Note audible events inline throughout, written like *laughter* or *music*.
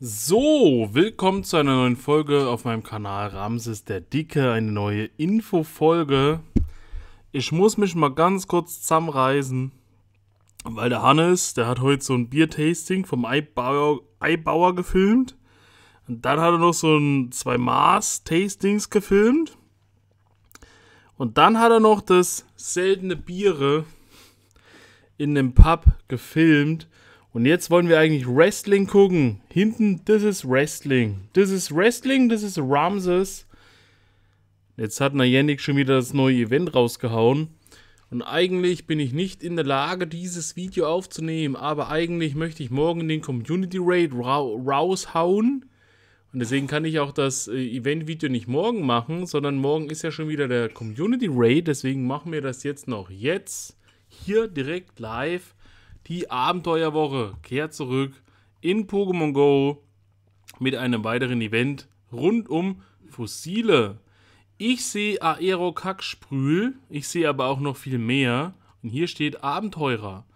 So, willkommen zu einer neuen Folge auf meinem Kanal Ramses der Dicke, eine neue Infofolge. Ich muss mich mal ganz kurz zusammenreißen, weil der Hannes, der hat heute so ein Bier-Tasting vom Eibauer, Eibauer gefilmt. Und dann hat er noch so ein zwei mars tastings gefilmt. Und dann hat er noch das seltene Biere in dem Pub gefilmt. Und jetzt wollen wir eigentlich Wrestling gucken. Hinten, das ist Wrestling. Das ist Wrestling, das ist Ramses. Jetzt hat Najennik schon wieder das neue Event rausgehauen. Und eigentlich bin ich nicht in der Lage, dieses Video aufzunehmen. Aber eigentlich möchte ich morgen den Community Raid ra raushauen. Und deswegen kann ich auch das äh, Event-Video nicht morgen machen, sondern morgen ist ja schon wieder der Community Raid. Deswegen machen wir das jetzt noch jetzt. Hier direkt live. Die Abenteuerwoche kehrt zurück in Pokémon Go mit einem weiteren Event rund um Fossile. Ich sehe Aerokacksprühl, ich sehe aber auch noch viel mehr. Und hier steht Abenteurer.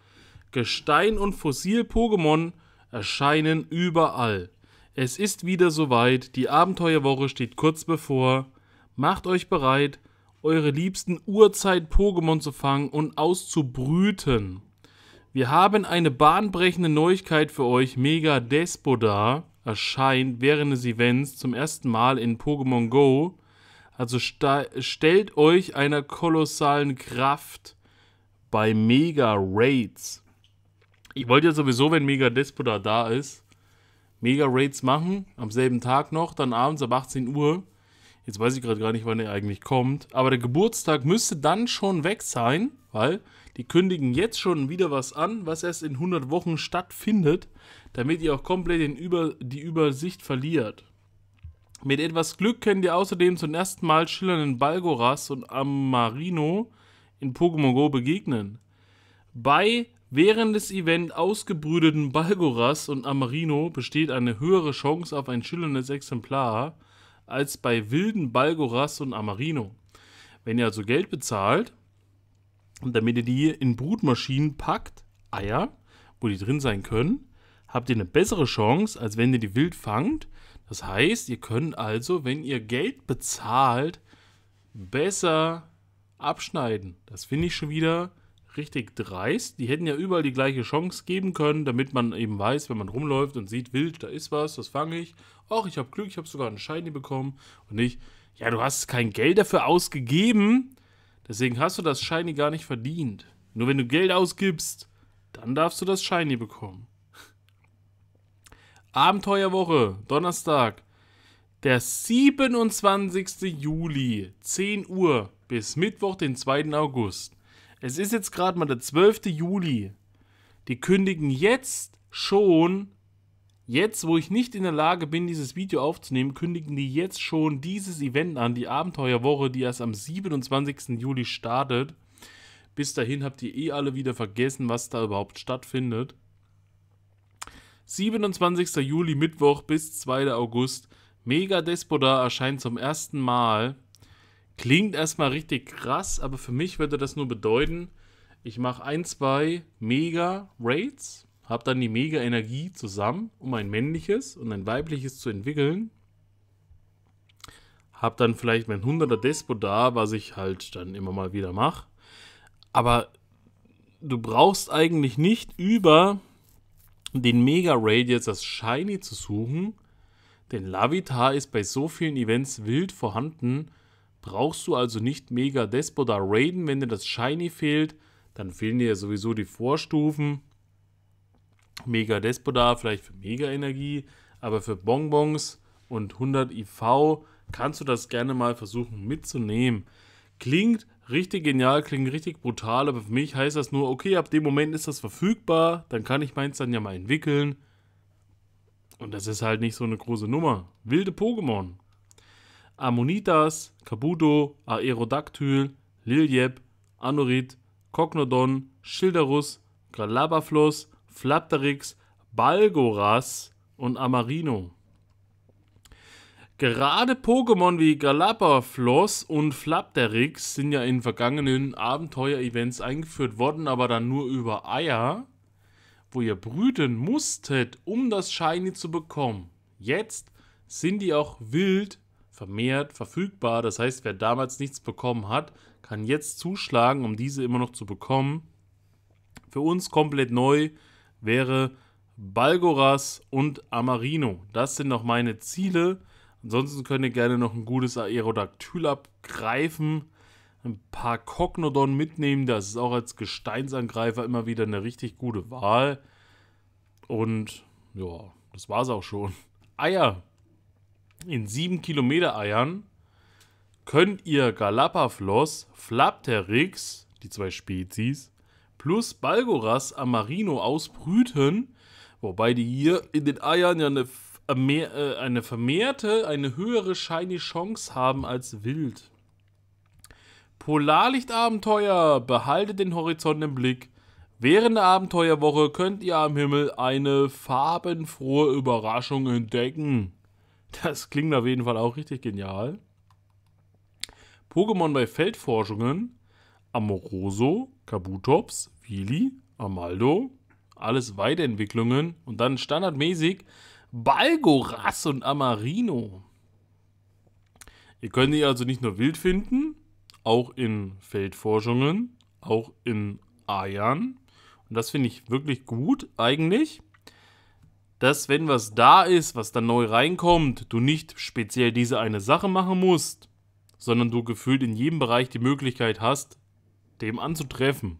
Gestein und Fossil-Pokémon erscheinen überall. Es ist wieder soweit, die Abenteuerwoche steht kurz bevor. Macht euch bereit, eure liebsten Urzeit-Pokémon zu fangen und auszubrüten. Wir haben eine bahnbrechende Neuigkeit für euch. Mega Despoda erscheint während des Events zum ersten Mal in Pokémon Go. Also stellt euch einer kolossalen Kraft bei Mega Raids. Ich wollte ja sowieso, wenn Mega Despoda da ist, Mega Raids machen, am selben Tag noch, dann abends ab 18 Uhr. Jetzt weiß ich gerade gar nicht, wann er eigentlich kommt. Aber der Geburtstag müsste dann schon weg sein, weil die kündigen jetzt schon wieder was an, was erst in 100 Wochen stattfindet, damit ihr auch komplett den Über die Übersicht verliert. Mit etwas Glück könnt ihr außerdem zum ersten Mal schillernden Balgoras und Amarino in Pokémon Go begegnen. Bei während des Event ausgebrüteten Balgoras und Amarino besteht eine höhere Chance auf ein schillerndes Exemplar als bei wilden Balgoras und Amarino. Wenn ihr also Geld bezahlt, damit ihr die in Brutmaschinen packt, Eier, wo die drin sein können, habt ihr eine bessere Chance, als wenn ihr die wild fangt. Das heißt, ihr könnt also, wenn ihr Geld bezahlt, besser abschneiden. Das finde ich schon wieder richtig dreist. Die hätten ja überall die gleiche Chance geben können, damit man eben weiß, wenn man rumläuft und sieht, wild, da ist was, das fange ich. Ach, ich habe Glück, ich habe sogar einen Shiny bekommen. Und nicht, ja, du hast kein Geld dafür ausgegeben, deswegen hast du das Shiny gar nicht verdient. Nur wenn du Geld ausgibst, dann darfst du das Shiny bekommen. *laughs* Abenteuerwoche, Donnerstag, der 27. Juli, 10 Uhr bis Mittwoch, den 2. August. Es ist jetzt gerade mal der 12. Juli. Die kündigen jetzt schon, jetzt wo ich nicht in der Lage bin, dieses Video aufzunehmen, kündigen die jetzt schon dieses Event an, die Abenteuerwoche, die erst am 27. Juli startet. Bis dahin habt ihr eh alle wieder vergessen, was da überhaupt stattfindet. 27. Juli, Mittwoch bis 2. August. Mega Despoda erscheint zum ersten Mal Klingt erstmal richtig krass, aber für mich würde das nur bedeuten, ich mache ein, zwei Mega-Raids, habe dann die Mega-Energie zusammen, um ein männliches und ein weibliches zu entwickeln. Habe dann vielleicht mein 100er Despo da, was ich halt dann immer mal wieder mache. Aber du brauchst eigentlich nicht über den Mega-Raid jetzt das Shiny zu suchen, denn Lavitar ist bei so vielen Events wild vorhanden, Brauchst du also nicht Mega Desp Raiden, wenn dir das Shiny fehlt, dann fehlen dir ja sowieso die Vorstufen. Mega Despoda vielleicht für Mega Energie, aber für Bonbons und 100 IV kannst du das gerne mal versuchen mitzunehmen. Klingt richtig genial, klingt richtig brutal, aber für mich heißt das nur, okay, ab dem Moment ist das verfügbar, dann kann ich meins dann ja mal entwickeln. Und das ist halt nicht so eine große Nummer. Wilde Pokémon. Ammonitas, Kabuto, Aerodactyl, Liljeb, Anorit, Cognodon, Schilderus, Galabafloss, Flapterix, Balgoras und Amarino. Gerade Pokémon wie Galabafloss und Flapterix sind ja in vergangenen Abenteuer-Events eingeführt worden, aber dann nur über Eier, wo ihr brüten musstet, um das Shiny zu bekommen. Jetzt sind die auch wild vermehrt verfügbar. Das heißt, wer damals nichts bekommen hat, kann jetzt zuschlagen, um diese immer noch zu bekommen. Für uns komplett neu wäre Balgoras und Amarino. Das sind noch meine Ziele. Ansonsten könnt ihr gerne noch ein gutes Aerodactyl abgreifen. Ein paar Cognodon mitnehmen. Das ist auch als Gesteinsangreifer immer wieder eine richtig gute Wahl. Und ja, das war's auch schon. Eier in 7 Kilometer Eiern könnt ihr Galapafloss, Flapterix, die zwei Spezies, plus Balgoras Amarino ausbrüten, wobei die hier in den Eiern ja eine, äh, äh, eine vermehrte, eine höhere Shiny Chance haben als wild. Polarlichtabenteuer, behaltet den Horizont im Blick. Während der Abenteuerwoche könnt ihr am Himmel eine farbenfrohe Überraschung entdecken. Das klingt auf jeden Fall auch richtig genial. Pokémon bei Feldforschungen. Amoroso, Kabutops, Wili, Amaldo. Alles Weiterentwicklungen. Und dann standardmäßig Balgoras und Amarino. Ihr könnt die also nicht nur wild finden, auch in Feldforschungen, auch in Eiern. Und das finde ich wirklich gut eigentlich dass wenn was da ist, was dann neu reinkommt, du nicht speziell diese eine Sache machen musst, sondern du gefühlt in jedem Bereich die Möglichkeit hast, dem anzutreffen.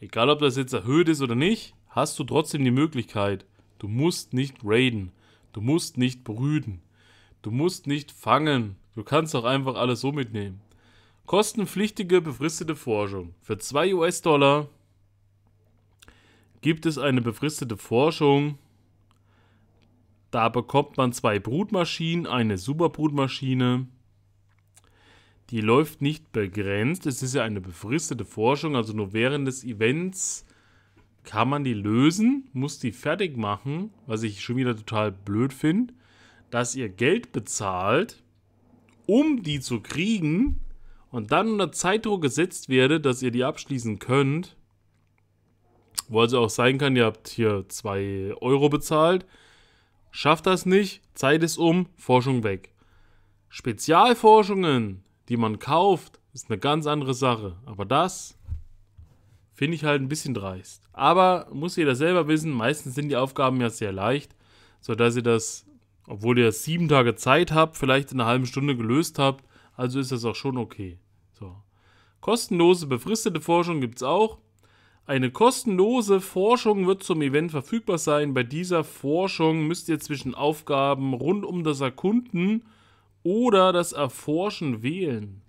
Egal ob das jetzt erhöht ist oder nicht, hast du trotzdem die Möglichkeit. Du musst nicht raiden, du musst nicht brüten, du musst nicht fangen, du kannst auch einfach alles so mitnehmen. Kostenpflichtige befristete Forschung. Für 2 US-Dollar gibt es eine befristete Forschung da bekommt man zwei Brutmaschinen, eine Superbrutmaschine. Die läuft nicht begrenzt. Es ist ja eine befristete Forschung, also nur während des Events kann man die lösen, muss die fertig machen, was ich schon wieder total blöd finde, dass ihr Geld bezahlt, um die zu kriegen und dann unter Zeitdruck gesetzt werdet, dass ihr die abschließen könnt. Wo also auch sein kann, ihr habt hier 2 Euro bezahlt Schafft das nicht, Zeit ist um, Forschung weg. Spezialforschungen, die man kauft, ist eine ganz andere Sache. Aber das finde ich halt ein bisschen dreist. Aber muss jeder selber wissen, meistens sind die Aufgaben ja sehr leicht, sodass ihr das, obwohl ihr sieben Tage Zeit habt, vielleicht in einer halben Stunde gelöst habt. Also ist das auch schon okay. So. Kostenlose, befristete Forschung gibt es auch. Eine kostenlose Forschung wird zum Event verfügbar sein. Bei dieser Forschung müsst ihr zwischen Aufgaben rund um das Erkunden oder das Erforschen wählen.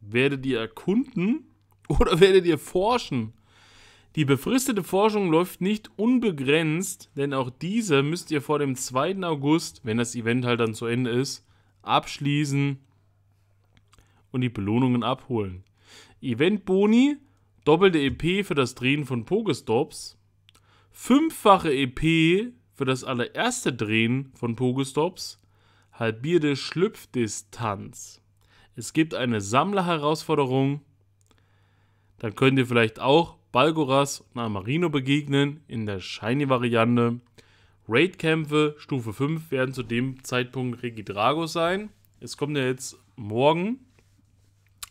Werdet ihr erkunden *laughs* oder werdet ihr forschen? Die befristete Forschung läuft nicht unbegrenzt, denn auch diese müsst ihr vor dem 2. August, wenn das Event halt dann zu Ende ist, abschließen und die Belohnungen abholen. Eventboni doppelte EP für das Drehen von Pogestops, fünffache EP für das allererste Drehen von Pogestops, halbierte Schlüpfdistanz. Es gibt eine Sammlerherausforderung. Dann könnt ihr vielleicht auch Balgoras und Amarino begegnen in der Shiny-Variante. Raid-Kämpfe Stufe 5 werden zu dem Zeitpunkt Regidrago sein. Es kommt ja jetzt morgen.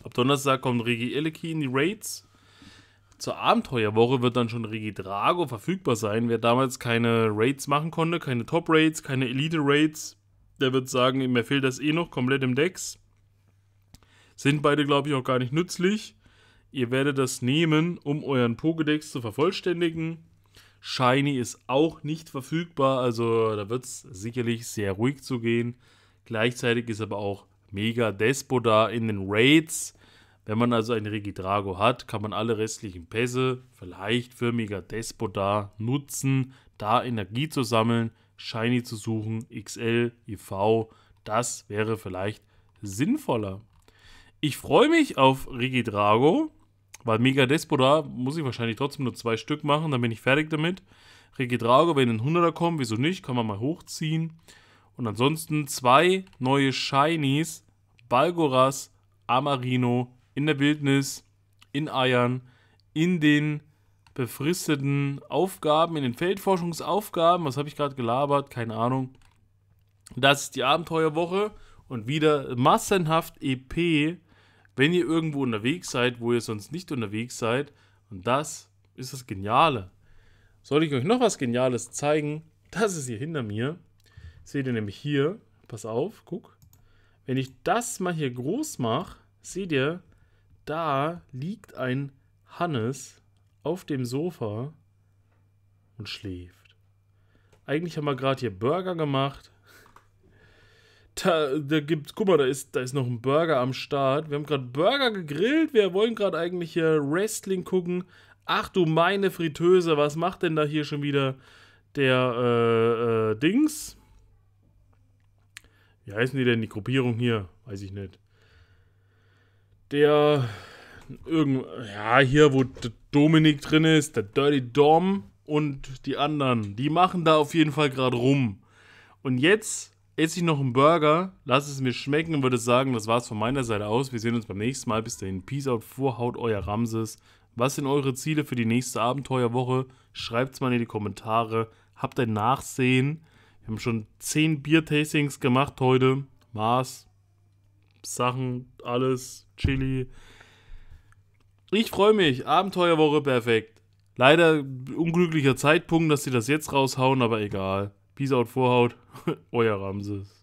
Ab Donnerstag kommt Regi Eleki in die Raids. Zur Abenteuerwoche wird dann schon Regidrago verfügbar sein. Wer damals keine Raids machen konnte, keine Top-Raids, keine Elite-Raids, der wird sagen, mir fehlt das eh noch komplett im Dex. Sind beide, glaube ich, auch gar nicht nützlich. Ihr werdet das nehmen, um euren Pokédex zu vervollständigen. Shiny ist auch nicht verfügbar, also da wird es sicherlich sehr ruhig zu gehen. Gleichzeitig ist aber auch Mega Despo da in den Raids. Wenn man also ein Regidrago hat, kann man alle restlichen Pässe vielleicht für Mega Megadespotar nutzen, da Energie zu sammeln, Shiny zu suchen, XL, IV. Das wäre vielleicht sinnvoller. Ich freue mich auf Regidrago, weil Mega Megadespotar muss ich wahrscheinlich trotzdem nur zwei Stück machen, dann bin ich fertig damit. Regidrago, wenn ein 100er kommt, wieso nicht, kann man mal hochziehen. Und ansonsten zwei neue Shinies, Balgoras, Amarino, in der Wildnis, in Eiern, in den befristeten Aufgaben, in den Feldforschungsaufgaben. Was habe ich gerade gelabert? Keine Ahnung. Das ist die Abenteuerwoche und wieder massenhaft EP, wenn ihr irgendwo unterwegs seid, wo ihr sonst nicht unterwegs seid. Und das ist das Geniale. Soll ich euch noch was Geniales zeigen? Das ist hier hinter mir. Seht ihr nämlich hier, pass auf, guck. Wenn ich das mal hier groß mache, seht ihr, da liegt ein Hannes auf dem Sofa und schläft. Eigentlich haben wir gerade hier Burger gemacht. Da, da gibt's, guck mal, da ist, da ist noch ein Burger am Start. Wir haben gerade Burger gegrillt. Wir wollen gerade eigentlich hier Wrestling gucken. Ach du meine Fritteuse, was macht denn da hier schon wieder der äh, äh, Dings? Wie heißen die denn, die Gruppierung hier? Weiß ich nicht der irgend ja hier wo Dominik drin ist, der Dirty Dom und die anderen, die machen da auf jeden Fall gerade rum. Und jetzt esse ich noch einen Burger, lass es mir schmecken und würde sagen, das war's von meiner Seite aus. Wir sehen uns beim nächsten Mal. Bis dahin, Peace out, vorhaut euer Ramses. Was sind eure Ziele für die nächste Abenteuerwoche? Schreibt's mal in die Kommentare. Habt ein Nachsehen. Wir haben schon 10 Bier-Tastings gemacht heute. Mars. Sachen, alles, Chili. Ich freue mich. Abenteuerwoche perfekt. Leider unglücklicher Zeitpunkt, dass sie das jetzt raushauen, aber egal. Peace out, Vorhaut. *laughs* Euer Ramses.